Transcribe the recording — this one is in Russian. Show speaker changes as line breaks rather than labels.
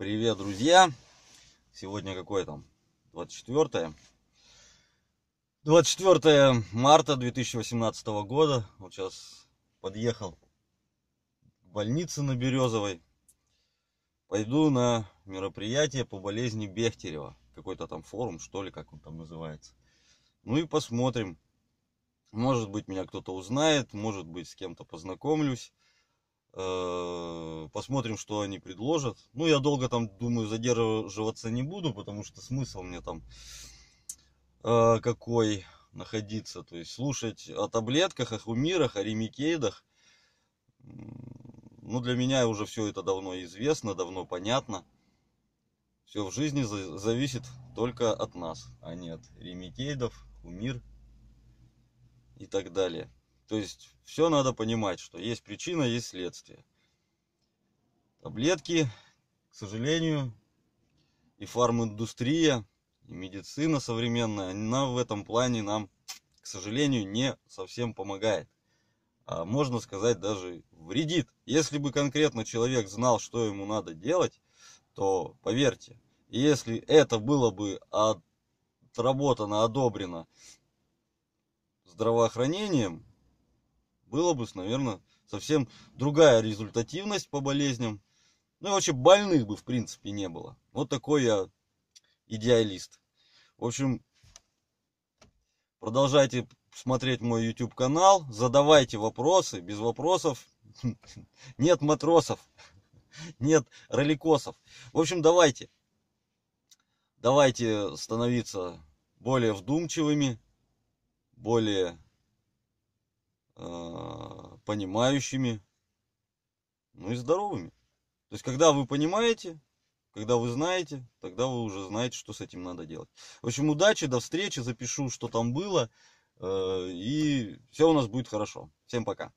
Привет, друзья! Сегодня какое там? 24 24 марта 2018 года. Вот сейчас подъехал к больнице на Березовой. Пойду на мероприятие по болезни Бехтерева. Какой-то там форум, что ли, как он там называется. Ну и посмотрим. Может быть, меня кто-то узнает, может быть, с кем-то познакомлюсь. Э, посмотрим, что они предложат. Ну, я долго там, думаю, задерживаться не буду, потому что смысл мне там э, какой находиться. То есть слушать о таблетках, о хумирах, о ремикейдах. Ну, для меня уже все это давно известно, давно понятно. Все в жизни зависит только от нас, а не от ремикейдов, умир и так далее. То есть все надо понимать, что есть причина, есть следствие. Таблетки, к сожалению, и фарминдустрия, и медицина современная, она в этом плане нам, к сожалению, не совсем помогает. А можно сказать, даже вредит. Если бы конкретно человек знал, что ему надо делать, то поверьте, если это было бы отработано, одобрено здравоохранением, было бы, наверное, совсем другая результативность по болезням. Ну и вообще больных бы, в принципе, не было. Вот такой я идеалист. В общем, продолжайте смотреть мой YouTube канал, задавайте вопросы, без вопросов нет матросов, нет роликосов. В общем, давайте, давайте становиться более вдумчивыми, более понимающими, ну и здоровыми. То есть, когда вы понимаете, когда вы знаете, тогда вы уже знаете, что с этим надо делать. В общем, удачи, до встречи, запишу, что там было, э, и все у нас будет хорошо. Всем пока.